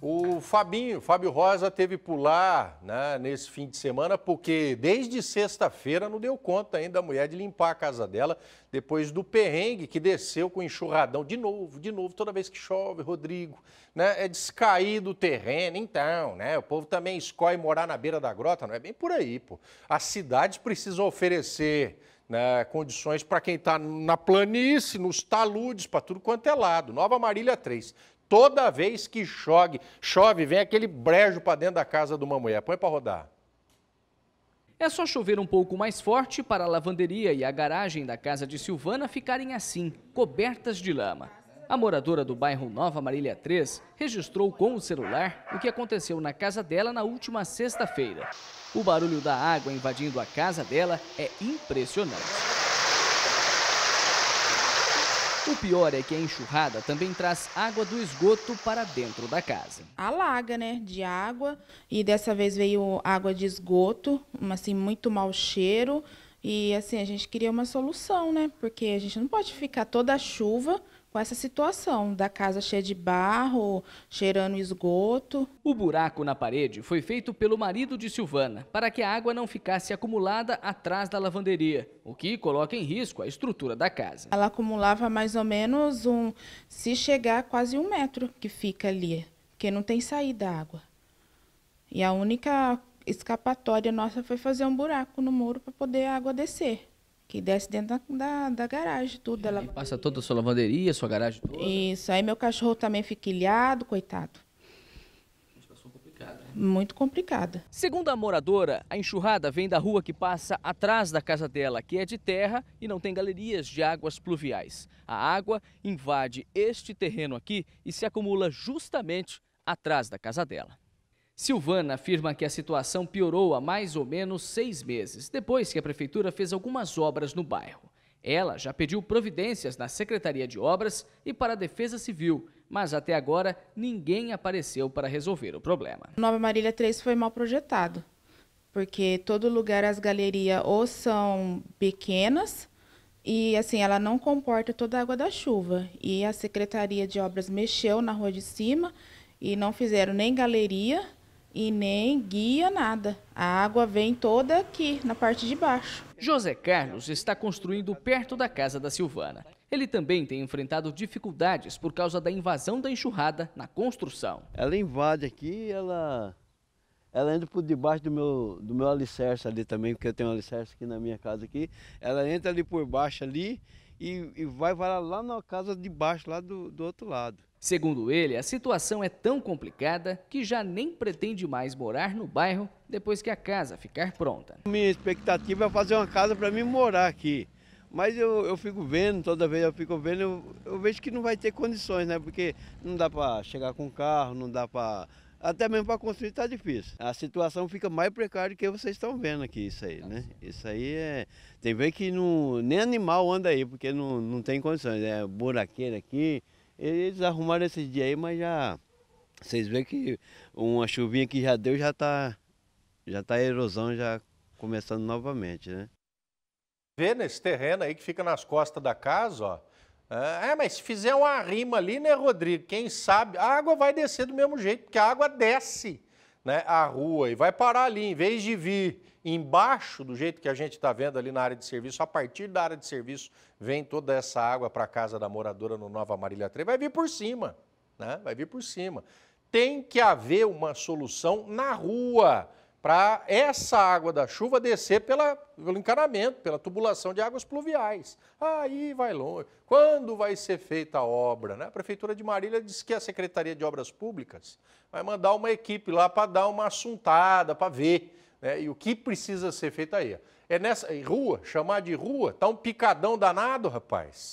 O Fabinho, Fábio Rosa teve pular né, nesse fim de semana porque desde sexta-feira não deu conta ainda a mulher de limpar a casa dela depois do perrengue que desceu com enxurradão de novo, de novo, toda vez que chove, Rodrigo, né, é descaído o terreno, então, né, o povo também escolhe morar na beira da grota, não é bem por aí, pô. As cidades precisam oferecer né, condições para quem está na planície, nos taludes, para tudo quanto é lado. Nova Marília 3. Toda vez que chove, chove, vem aquele brejo para dentro da casa de uma mulher. Põe para rodar. É só chover um pouco mais forte para a lavanderia e a garagem da casa de Silvana ficarem assim, cobertas de lama. A moradora do bairro Nova Marília 3 registrou com o celular o que aconteceu na casa dela na última sexta-feira. O barulho da água invadindo a casa dela é impressionante. O pior é que a enxurrada também traz água do esgoto para dentro da casa. Alaga, né? De água. E dessa vez veio água de esgoto, assim, muito mau cheiro. E assim, a gente queria uma solução, né? Porque a gente não pode ficar toda a chuva com essa situação da casa cheia de barro, cheirando esgoto. O buraco na parede foi feito pelo marido de Silvana para que a água não ficasse acumulada atrás da lavanderia, o que coloca em risco a estrutura da casa. Ela acumulava mais ou menos um, se chegar quase um metro que fica ali, porque não tem saída a água. E a única escapatória nossa foi fazer um buraco no muro para poder a água descer que desce dentro da, da, da garagem, tudo. Ela... Passa toda a sua lavanderia, sua garagem toda. Isso. Aí meu cachorro também fica ilhado, coitado. Tá complicada. Né? Muito complicada. Segundo a moradora, a enxurrada vem da rua que passa atrás da casa dela, que é de terra e não tem galerias de águas pluviais. A água invade este terreno aqui e se acumula justamente atrás da casa dela. Silvana afirma que a situação piorou há mais ou menos seis meses, depois que a prefeitura fez algumas obras no bairro. Ela já pediu providências na Secretaria de Obras e para a Defesa Civil, mas até agora ninguém apareceu para resolver o problema. Nova Marília 3 foi mal projetado, porque todo lugar as galerias ou são pequenas e assim ela não comporta toda a água da chuva. E a Secretaria de Obras mexeu na rua de cima e não fizeram nem galeria e nem guia nada. A água vem toda aqui, na parte de baixo. José Carlos está construindo perto da casa da Silvana. Ele também tem enfrentado dificuldades por causa da invasão da enxurrada na construção. Ela invade aqui, ela ela entra por debaixo do meu, do meu alicerce ali também, porque eu tenho um alicerce aqui na minha casa aqui. Ela entra ali por baixo ali e, e vai varar lá na casa de baixo, lá do, do outro lado. Segundo ele, a situação é tão complicada que já nem pretende mais morar no bairro depois que a casa ficar pronta. Minha expectativa é fazer uma casa para mim morar aqui. Mas eu, eu fico vendo, toda vez eu fico vendo, eu, eu vejo que não vai ter condições, né? Porque não dá para chegar com carro, não dá para até mesmo para construir está difícil. A situação fica mais precária do que vocês estão vendo aqui, isso aí, né? Isso aí é. Tem ver que não, nem animal anda aí, porque não, não tem condições. É buraqueira aqui. Eles arrumaram esses dias aí, mas já. Vocês veem que uma chuvinha que já deu já está. Já está a erosão já começando novamente, né? Vê nesse terreno aí que fica nas costas da casa, ó é, é, mas se fizer uma rima ali, né, Rodrigo? Quem sabe a água vai descer do mesmo jeito, porque a água desce né, a rua e vai parar ali, em vez de vir embaixo, do jeito que a gente está vendo ali na área de serviço, a partir da área de serviço vem toda essa água para a casa da moradora no Nova Marília 3, vai vir por cima, né? Vai vir por cima. Tem que haver uma solução na rua para essa água da chuva descer pela, pelo encanamento, pela tubulação de águas pluviais. Aí vai longe. Quando vai ser feita a obra? Né? A Prefeitura de Marília disse que a Secretaria de Obras Públicas vai mandar uma equipe lá para dar uma assuntada, para ver né? e o que precisa ser feito aí. É nessa rua, chamar de rua, tá um picadão danado, rapaz.